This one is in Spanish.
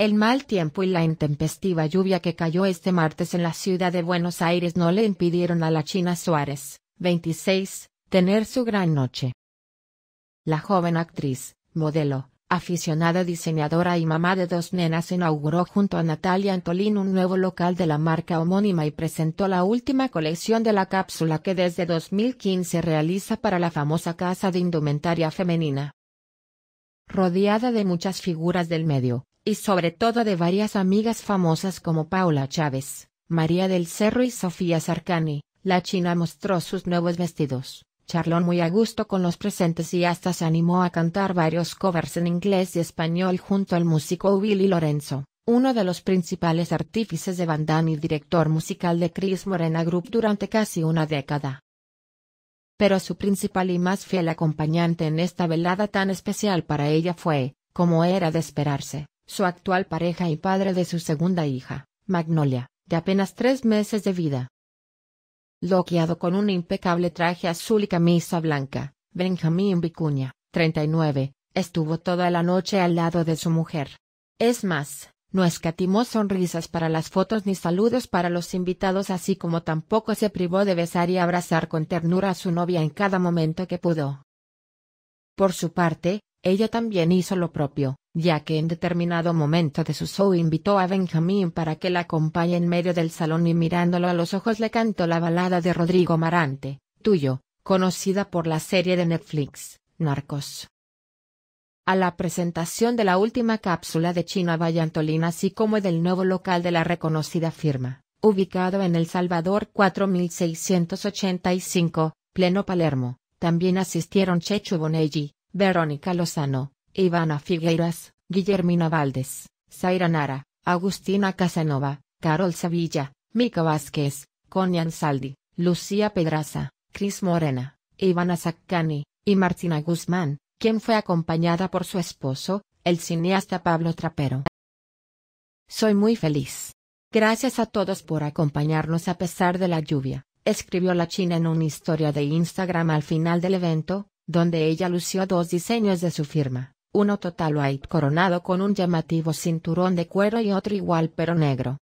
El mal tiempo y la intempestiva lluvia que cayó este martes en la ciudad de Buenos Aires no le impidieron a la China Suárez, 26, tener su gran noche. La joven actriz, modelo, aficionada diseñadora y mamá de dos nenas inauguró junto a Natalia Antolín un nuevo local de la marca homónima y presentó la última colección de la cápsula que desde 2015 realiza para la famosa casa de indumentaria femenina. Rodeada de muchas figuras del medio, y sobre todo de varias amigas famosas como Paula Chávez, María del Cerro y Sofía Sarcani, la china mostró sus nuevos vestidos, charló muy a gusto con los presentes y hasta se animó a cantar varios covers en inglés y español junto al músico Willy Lorenzo, uno de los principales artífices de Van y director musical de Chris Morena Group durante casi una década pero su principal y más fiel acompañante en esta velada tan especial para ella fue, como era de esperarse, su actual pareja y padre de su segunda hija, Magnolia, de apenas tres meses de vida. Loqueado con un impecable traje azul y camisa blanca, Benjamín Vicuña, 39, estuvo toda la noche al lado de su mujer. Es más, no escatimó sonrisas para las fotos ni saludos para los invitados así como tampoco se privó de besar y abrazar con ternura a su novia en cada momento que pudo. Por su parte, ella también hizo lo propio, ya que en determinado momento de su show invitó a Benjamín para que la acompañe en medio del salón y mirándolo a los ojos le cantó la balada de Rodrigo Marante, Tuyo, conocida por la serie de Netflix, Narcos. A la presentación de la última cápsula de China Vallantolín así como del nuevo local de la reconocida firma, ubicado en El Salvador 4685, pleno Palermo, también asistieron Chechu Bonelli, Verónica Lozano, Ivana Figueiras, Guillermina Valdés, Zaira Nara, Agustina Casanova, Carol Sevilla, Mica Vázquez, Conian Saldi, Lucía Pedraza, Cris Morena, Ivana Zaccani, y Martina Guzmán, quien fue acompañada por su esposo, el cineasta Pablo Trapero. Soy muy feliz. Gracias a todos por acompañarnos a pesar de la lluvia, escribió la China en una historia de Instagram al final del evento, donde ella lució dos diseños de su firma, uno total white coronado con un llamativo cinturón de cuero y otro igual pero negro,